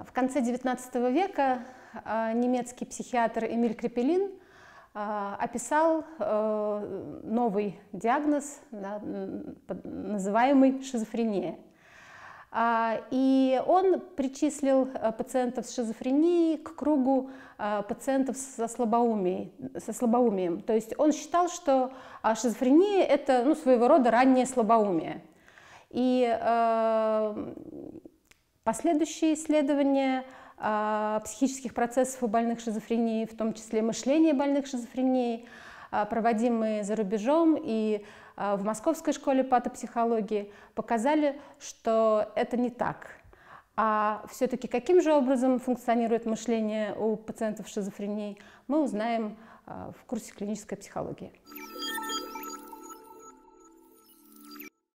А, в конце XIX века а, немецкий психиатр Эмиль Крепелин а, описал э, новый диагноз, называемый шизофрения. И он причислил э, пациентов с шизофренией к кругу э, пациентов со, слабоумием. со слабоумием. То есть он считал, что шизофрения – это ну, своего рода раннее слабоумие. И Последующие исследования а, психических процессов у больных шизофренией, в том числе мышления больных шизофренией, а, проводимые за рубежом и а, в Московской школе патопсихологии, показали, что это не так. А все-таки каким же образом функционирует мышление у пациентов с шизофренией, мы узнаем в курсе клинической психологии.